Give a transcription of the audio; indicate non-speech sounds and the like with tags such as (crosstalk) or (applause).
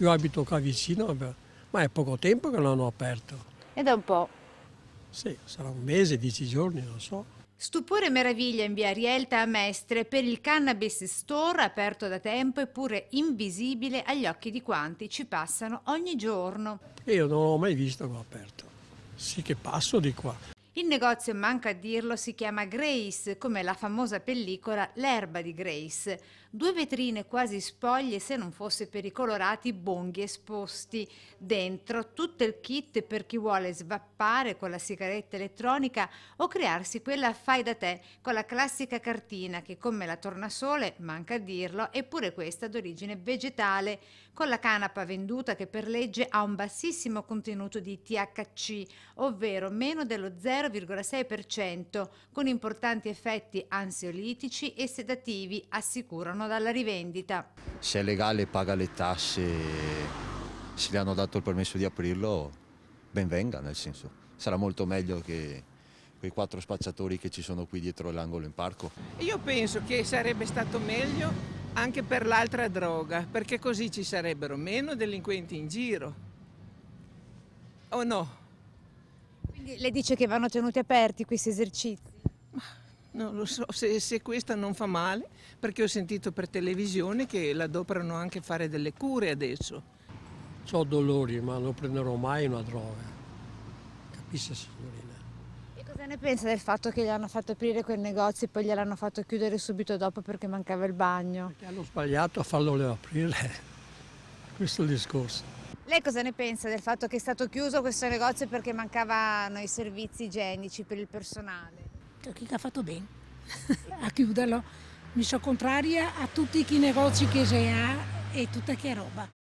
Io abito qua vicino, ma è poco tempo che l'hanno aperto. Ed è un po'. Sì, sarà un mese, dieci giorni, non so. Stupore e meraviglia in via Rielta a Mestre per il cannabis store aperto da tempo eppure invisibile agli occhi di quanti ci passano ogni giorno. Io non l'ho mai visto qua aperto. Sì che passo di qua. Il negozio, manca a dirlo, si chiama Grace, come la famosa pellicola L'erba di Grace. Due vetrine quasi spoglie se non fosse per i colorati bonghi esposti. Dentro tutto il kit per chi vuole svappare con la sigaretta elettronica o crearsi quella fai da te con la classica cartina che come la tornasole, manca a dirlo, è pure questa d'origine vegetale, con la canapa venduta che per legge ha un bassissimo contenuto di THC, ovvero meno dello 0,5%. 0,6%, con importanti effetti ansiolitici e sedativi, assicurano dalla rivendita. Se è legale paga le tasse, se gli hanno dato il permesso di aprirlo, ben venga, nel senso, sarà molto meglio che quei quattro spacciatori che ci sono qui dietro l'angolo in parco. Io penso che sarebbe stato meglio anche per l'altra droga, perché così ci sarebbero meno delinquenti in giro. O no? le dice che vanno tenuti aperti questi esercizi? Non lo so se, se, questa non fa male, perché ho sentito per televisione che l'adoperano anche a fare delle cure adesso. Ho dolori, ma non prenderò mai una droga. Capisce, signorina? E cosa ne pensa del fatto che gli hanno fatto aprire quel negozio e poi gliel'hanno fatto chiudere subito dopo perché mancava il bagno? Perché hanno sbagliato a farlo aprire. (laughs) Questo è il discorso. Lei cosa ne pensa del fatto che è stato chiuso questo negozio perché mancavano i servizi igienici per il personale? Cioè, chi ha fatto bene a chiuderlo? Mi sono contraria a tutti i negozi che si ha e tutta che roba.